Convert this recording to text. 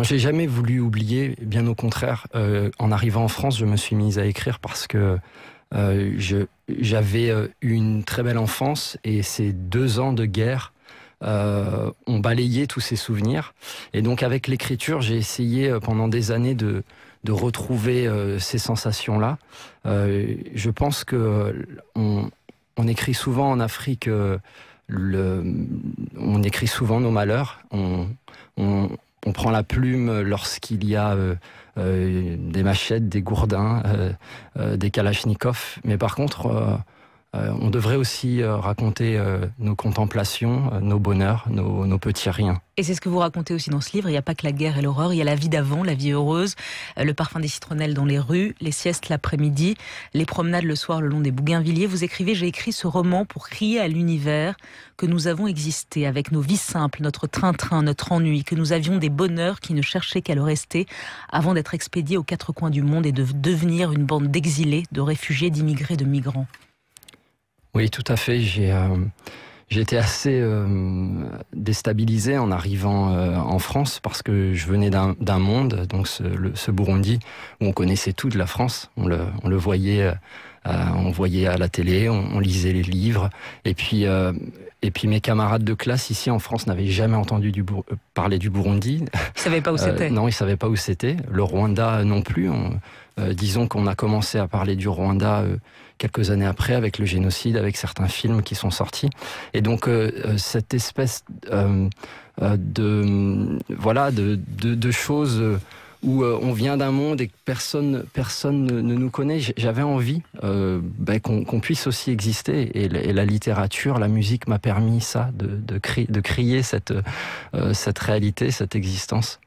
j'ai jamais voulu oublier, bien au contraire. Euh, en arrivant en France, je me suis mise à écrire parce que euh, j'avais euh, une très belle enfance et ces deux ans de guerre ont balayé tous ces souvenirs. Et donc avec l'écriture, j'ai essayé pendant des années de, retrouver ces sensations-là. je pense que écrit souvent en Afrique, on écrit souvent nos malheurs. on on prend la plume lorsqu'il y a euh, euh, des machettes, des gourdins, euh, des kalachnikovs. Mais par contre, euh, on devrait aussi euh, raconter euh, nos contemplations, nos bonheurs, nos, petits riens. Et c'est ce que vous racontez aussi dans ce livre. Il n'y a pas que la guerre et l'horreur, il y a la vie d'avant, la vie heureuse, le parfum des citronnelles dans les rues, les siestes l'après-midi, les promenades le soir le long des Bougainvilliers. Vous écrivez J'ai écrit ce roman pour crier à l'univers que nous avons existé avec nos vies simples, notre train-train, notre ennui, que nous avions des bonheurs qui ne cherchaient qu'à le rester avant d'être expédiés aux quatre coins du monde et de devenir une bande d'exilés, de réfugiés, d'immigrés, de migrants. Oui, tout à fait. J'ai euh, été assez euh, déstabilisé en arrivant euh, en France parce que je venais d'un monde, donc ce, le, ce, Burundi, où on connaissait tout de la France. On le, on le voyait euh, on voyait à la télé, on, lisait les livres. Et puis, euh, et puis mes camarades de classe ici en France n'avaient jamais entendu du euh, parler du Burundi. Ils savaient pas où c'était. non, ils savaient pas où c'était. Le Rwanda non plus. disons qu'on a commencé à parler du Rwanda quelques années après avec le génocide, avec certains films qui sont sortis. Et donc cette espèce de voilà de, de, de choses où euh, on vient d'un monde et que personne, personne ne, nous connaît. J'avais envie euh, ben, qu'on puisse aussi exister. Et, la littérature, la musique m'a permis ça, de, de, crier cette, euh, cette réalité, cette existence.